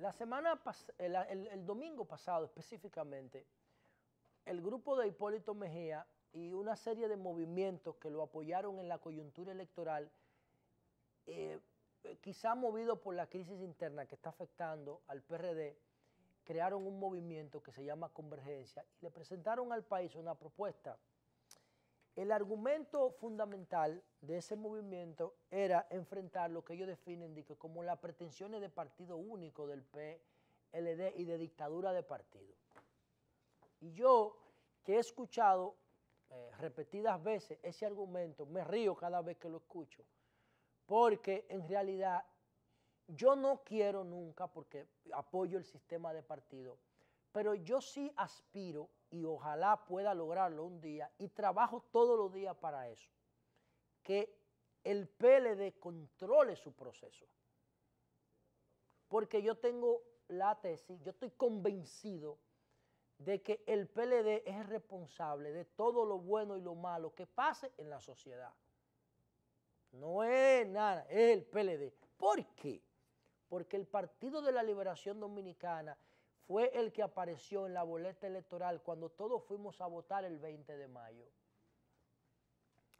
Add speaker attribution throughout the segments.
Speaker 1: La semana, eh, el, domingo pasado específicamente, el grupo de Hipólito Mejía y una serie de movimientos que lo apoyaron en la coyuntura electoral, eh, eh, quizá movido por la crisis interna que está afectando al PRD, crearon un movimiento que se llama Convergencia y le presentaron al país una propuesta el argumento fundamental de ese movimiento era enfrentar lo que ellos definen como las pretensiones de partido único del PLD y de dictadura de partido. Y yo, que he escuchado eh, repetidas veces ese argumento, me río cada vez que lo escucho, porque en realidad yo no quiero nunca, porque apoyo el sistema de partido, pero yo sí aspiro y ojalá pueda lograrlo un día y trabajo todos los días para eso, que el PLD controle su proceso. Porque yo tengo la tesis, yo estoy convencido de que el PLD es responsable de todo lo bueno y lo malo que pase en la sociedad. No es nada, es el PLD. ¿Por qué? Porque el Partido de la Liberación Dominicana fue el que apareció en la boleta electoral cuando todos fuimos a votar el 20 de mayo.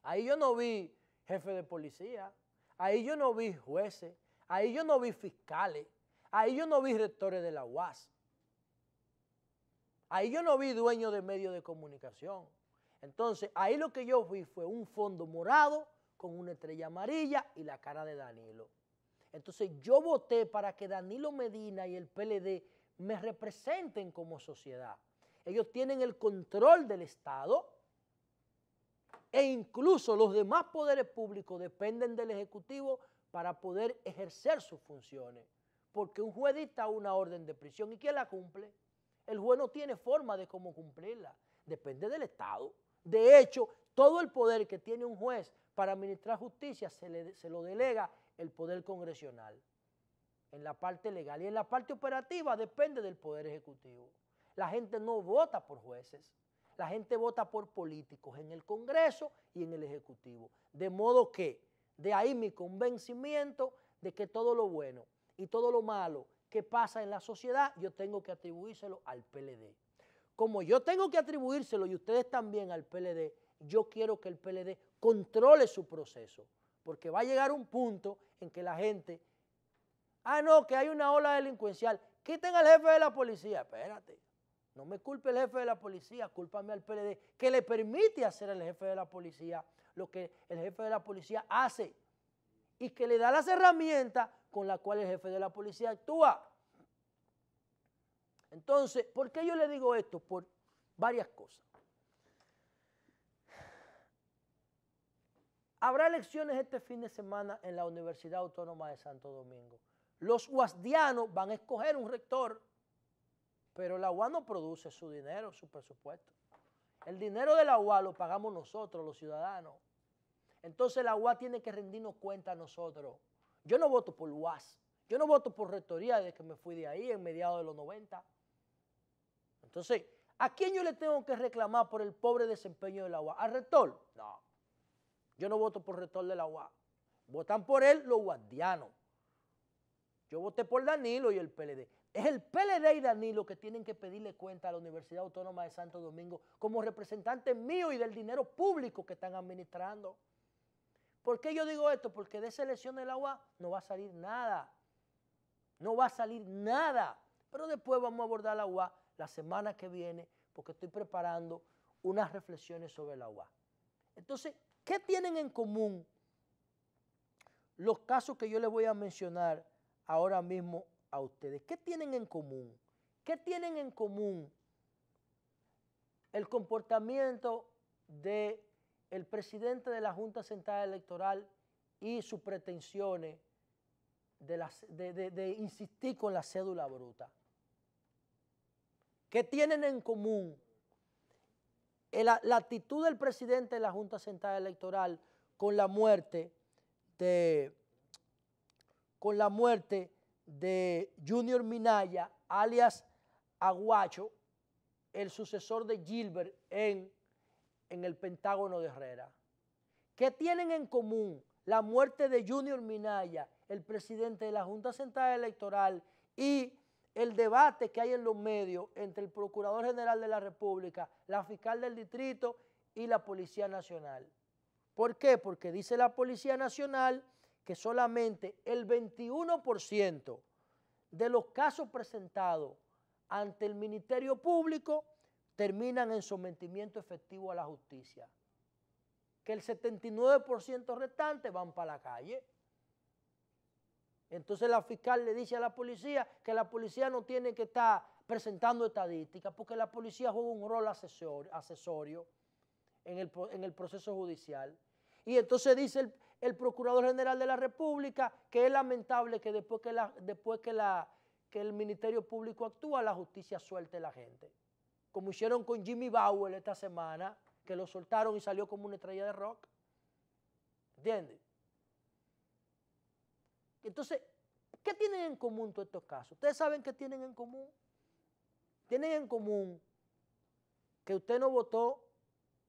Speaker 1: Ahí yo no vi jefe de policía, ahí yo no vi jueces, ahí yo no vi fiscales, ahí yo no vi rectores de la UAS, ahí yo no vi dueños de medios de comunicación. Entonces, ahí lo que yo vi fue un fondo morado con una estrella amarilla y la cara de Danilo. Entonces, yo voté para que Danilo Medina y el PLD me representen como sociedad. Ellos tienen el control del Estado e incluso los demás poderes públicos dependen del Ejecutivo para poder ejercer sus funciones. Porque un juez dicta una orden de prisión y ¿quién la cumple? El juez no tiene forma de cómo cumplirla. Depende del Estado. De hecho, todo el poder que tiene un juez para administrar justicia se, se lo delega el poder congresional en la parte legal y en la parte operativa depende del Poder Ejecutivo. La gente no vota por jueces, la gente vota por políticos en el Congreso y en el Ejecutivo. De modo que, de ahí mi convencimiento de que todo lo bueno y todo lo malo que pasa en la sociedad, yo tengo que atribuírselo al PLD. Como yo tengo que atribuírselo y ustedes también al PLD, yo quiero que el PLD controle su proceso, porque va a llegar un punto en que la gente Ah, no, que hay una ola delincuencial. Quiten al jefe de la policía. Espérate, no me culpe el jefe de la policía, cúlpame al PLD, que le permite hacer al jefe de la policía lo que el jefe de la policía hace y que le da las herramientas con las cuales el jefe de la policía actúa. Entonces, ¿por qué yo le digo esto? Por varias cosas. Habrá elecciones este fin de semana en la Universidad Autónoma de Santo Domingo. Los huasdianos van a escoger un rector, pero la UAS no produce su dinero, su presupuesto. El dinero de la lo pagamos nosotros, los ciudadanos. Entonces la agua tiene que rendirnos cuenta a nosotros. Yo no voto por UAS. Yo no voto por rectoría desde que me fui de ahí en mediados de los 90. Entonces, ¿a quién yo le tengo que reclamar por el pobre desempeño de la UAS? ¿Al rector? No. Yo no voto por rector de la Votan por él los huasdianos. Yo voté por Danilo y el PLD. Es el PLD y Danilo que tienen que pedirle cuenta a la Universidad Autónoma de Santo Domingo como representante mío y del dinero público que están administrando. ¿Por qué yo digo esto? Porque de esa elección del agua no va a salir nada. No va a salir nada. Pero después vamos a abordar la UA la semana que viene porque estoy preparando unas reflexiones sobre la UA. Entonces, ¿qué tienen en común los casos que yo les voy a mencionar ahora mismo a ustedes. ¿Qué tienen en común? ¿Qué tienen en común el comportamiento del presidente de la Junta Central Electoral y sus pretensiones de, insistir con la cédula bruta? ¿Qué tienen en común la actitud del presidente de la Junta Central Electoral con la muerte de con la muerte de Junior Minaya, alias Aguacho, el sucesor de Gilbert en, en el Pentágono de Herrera. ¿Qué tienen en común la muerte de Junior Minaya, el presidente de la Junta Central Electoral y el debate que hay en los medios entre el Procurador General de la República, la fiscal del distrito y la Policía Nacional? ¿Por qué? Porque dice la Policía Nacional que solamente el 21% de los casos presentados ante el Ministerio Público terminan en sometimiento efectivo a la justicia. Que el 79% restante van para la calle. Entonces la fiscal le dice a la policía que la policía no tiene que estar presentando estadísticas porque la policía juega un rol asesorio en el, en el proceso judicial. Y entonces dice el, el Procurador General de la República, que es lamentable que después que, el Ministerio Público actúa, la justicia suelte a la gente. Como hicieron con Jimmy Bauer esta semana, que lo soltaron y salió como una estrella de rock. ¿Entiendes? Entonces, ¿qué tienen en común todos estos casos? Ustedes saben qué tienen en común. Tienen en común que usted no votó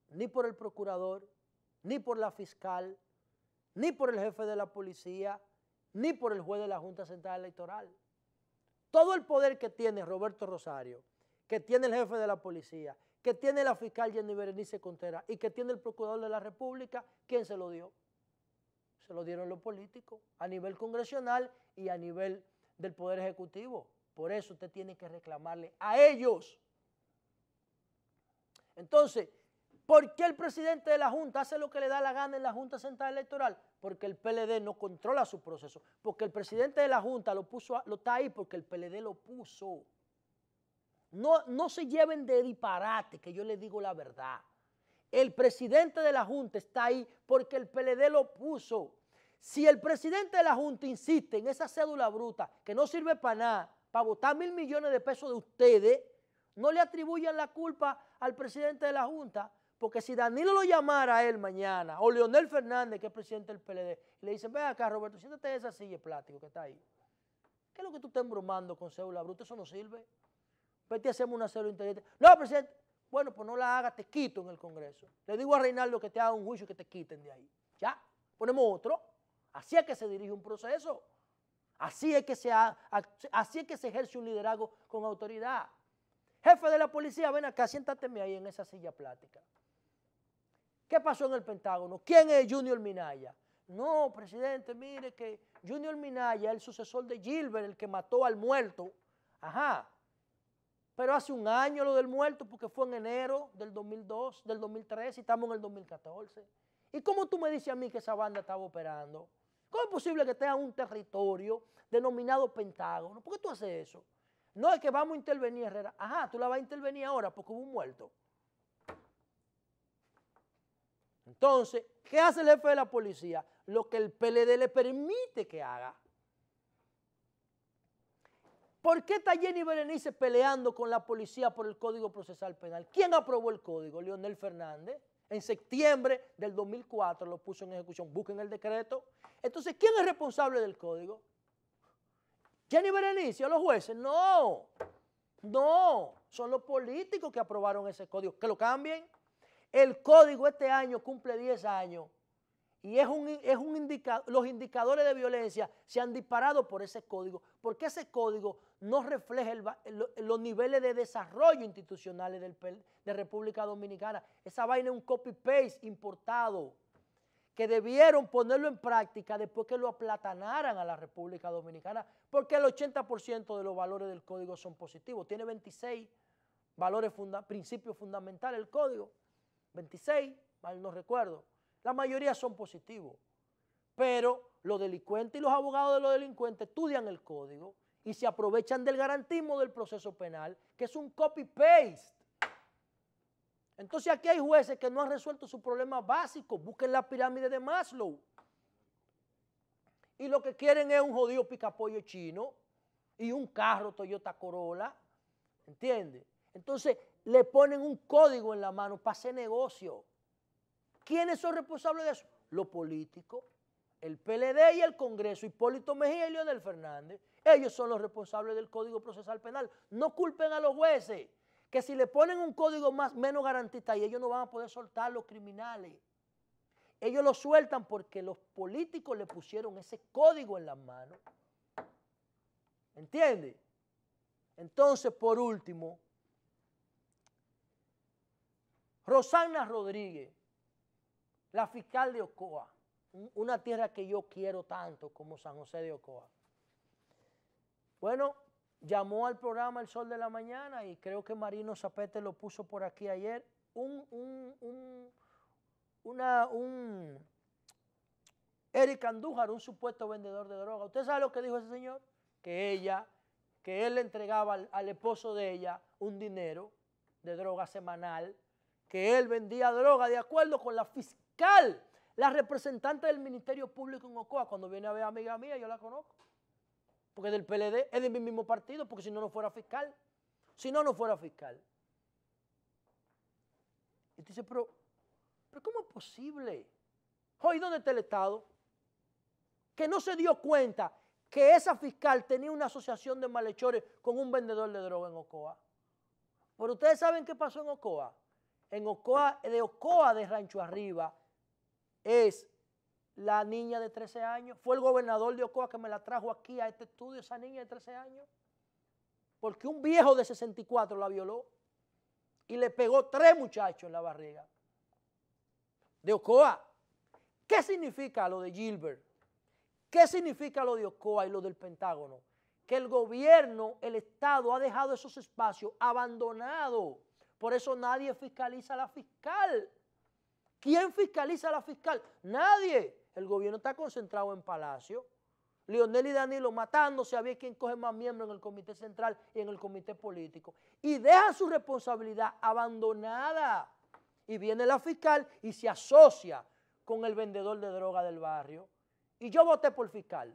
Speaker 1: ni por el procurador, ni por la fiscal, ni por el jefe de la policía, ni por el juez de la Junta Central Electoral. Todo el poder que tiene Roberto Rosario, que tiene el jefe de la policía, que tiene la fiscal Jenny Berenice Contreras y que tiene el procurador de la República, ¿quién se lo dio? Se lo dieron los políticos a nivel congresional y a nivel del Poder Ejecutivo. Por eso usted tiene que reclamarle a ellos. Entonces, ¿Por qué el presidente de la Junta hace lo que le da la gana en la Junta Central Electoral? Porque el PLD no controla su proceso. Porque el presidente de la Junta lo, puso está ahí porque el PLD lo puso. No, no se lleven de disparate, que yo les digo la verdad. El presidente de la Junta está ahí porque el PLD lo puso. Si el presidente de la Junta insiste en esa cédula bruta que no sirve para nada, para votar mil millones de pesos de ustedes, no le atribuyan la culpa al presidente de la Junta porque si Danilo lo llamara a él mañana, o Leonel Fernández, que es presidente del PLD, le dicen, ven acá, Roberto, siéntate en esa silla de que está ahí. ¿Qué es lo que tú estás embromando con cédula bruta? Eso no sirve. Vete y hacemos una cédula inteligente. No, presidente. Bueno, pues no la hagas, te quito en el Congreso. Le digo a Reinaldo que te haga un juicio que te quiten de ahí. Ya, ponemos otro. Así es que se dirige un proceso. Así es que se, así es que se ejerce un liderazgo con autoridad. Jefe de la policía, ven acá, siéntate ahí en esa silla plática. ¿Qué pasó en el Pentágono? ¿Quién es Junior Minaya? No, presidente, mire que Junior Minaya, es el sucesor de Gilbert, el que mató al muerto. Ajá. Pero hace un año lo del muerto, porque fue en enero del 2002, del 2003, y estamos en el 2014. ¿Y cómo tú me dices a mí que esa banda estaba operando? ¿Cómo es posible que tenga un territorio denominado Pentágono? ¿Por qué tú haces eso? No, es que vamos a intervenir, Herrera. Ajá, tú la vas a intervenir ahora porque hubo un muerto. Entonces, ¿qué hace el jefe de la policía? Lo que el PLD le permite que haga. ¿Por qué está Jenny Berenice peleando con la policía por el Código Procesal Penal? ¿Quién aprobó el código? Leonel Fernández. En septiembre del 2004 lo puso en ejecución. Busquen el decreto. Entonces, ¿quién es responsable del código? Jenny Berenice, o los jueces. No, no. Son los políticos que aprobaron ese código. Que lo cambien. El código este año cumple 10 años y es un, es un los indicadores de violencia se han disparado por ese código, porque ese código no refleja los niveles de desarrollo institucionales de República Dominicana. Esa vaina es un copy-paste importado que debieron ponerlo en práctica después que lo aplatanaran a la República Dominicana, porque el 80% de los valores del código son positivos. Tiene 26 valores principios fundamentales el código. 26, mal no recuerdo. La mayoría son positivos, pero los delincuentes y los abogados de los delincuentes estudian el código y se aprovechan del garantismo del proceso penal, que es un copy-paste. Entonces aquí hay jueces que no han resuelto su problema básico. Busquen la pirámide de Maslow. Y lo que quieren es un jodido picapollo chino y un carro Toyota Corolla. ¿Entiendes? Entonces, le ponen un código en la mano para ese negocio. ¿Quiénes son responsables de eso? Los políticos, el PLD y el Congreso, Hipólito Mejía y Leonel Fernández. Ellos son los responsables del Código Procesal Penal. No culpen a los jueces, que si le ponen un código más, menos garantista y ellos no van a poder soltar a los criminales. Ellos lo sueltan porque los políticos le pusieron ese código en las manos. ¿Entiende? Entonces, por último, Rosana Rodríguez, la fiscal de Ocoa, una tierra que yo quiero tanto como San José de Ocoa. Bueno, llamó al programa El Sol de la Mañana y creo que Marino Zapete lo puso por aquí ayer, un, un, un, una, un Eric Andújar, un supuesto vendedor de droga. ¿Usted sabe lo que dijo ese señor? Que ella, que él le entregaba al, al esposo de ella un dinero de droga semanal que él vendía droga de acuerdo con la fiscal, la representante del Ministerio Público en Ocoa. Cuando viene a ver amiga mía, yo la conozco. Porque es del PLD, es de mi mismo partido, porque si no, no fuera fiscal. Si no, no fuera fiscal. Y dice, pero, pero ¿cómo es posible? Hoy, ¿dónde está el Estado? Que no se dio cuenta que esa fiscal tenía una asociación de malhechores con un vendedor de droga en Ocoa. Pero ustedes saben qué pasó en Ocoa en Ocoa, de Ocoa de Rancho Arriba es la niña de 13 años. Fue el gobernador de Ocoa que me la trajo aquí a este estudio, esa niña de 13 años. Porque un viejo de 64 la violó y le pegó tres muchachos en la barriga. De Ocoa. ¿Qué significa lo de Gilbert? ¿Qué significa lo de Ocoa y lo del Pentágono? Que el gobierno, el Estado ha dejado esos espacios abandonados por eso nadie fiscaliza a la fiscal. ¿Quién fiscaliza a la fiscal? Nadie. El gobierno está concentrado en Palacio. Lionel y Danilo matándose a ver quién coge más miembros en el Comité Central y en el Comité Político. Y deja su responsabilidad abandonada. Y viene la fiscal y se asocia con el vendedor de droga del barrio. Y yo voté por fiscal.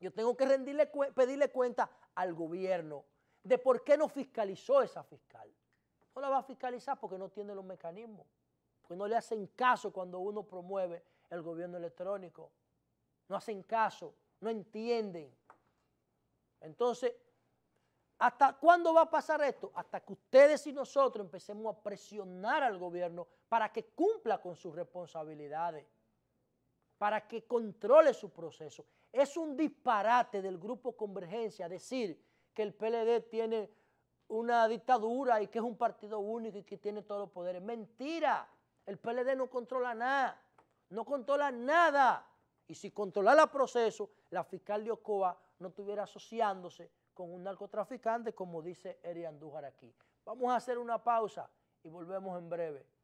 Speaker 1: Yo tengo que rendirle, pedirle cuenta al gobierno de por qué no fiscalizó esa fiscal no la va a fiscalizar porque no tiene los mecanismos, porque no le hacen caso cuando uno promueve el gobierno electrónico. No hacen caso, no entienden. Entonces, ¿hasta cuándo va a pasar esto? Hasta que ustedes y nosotros empecemos a presionar al gobierno para que cumpla con sus responsabilidades, para que controle su proceso. Es un disparate del grupo Convergencia decir que el PLD tiene una dictadura y que es un partido único y que tiene todos los poderes. Mentira. El PLD no controla nada. No controla nada. Y si controla el proceso, la fiscal de Ocoa no estuviera asociándose con un narcotraficante, como dice Eri Andújar aquí. Vamos a hacer una pausa y volvemos en breve.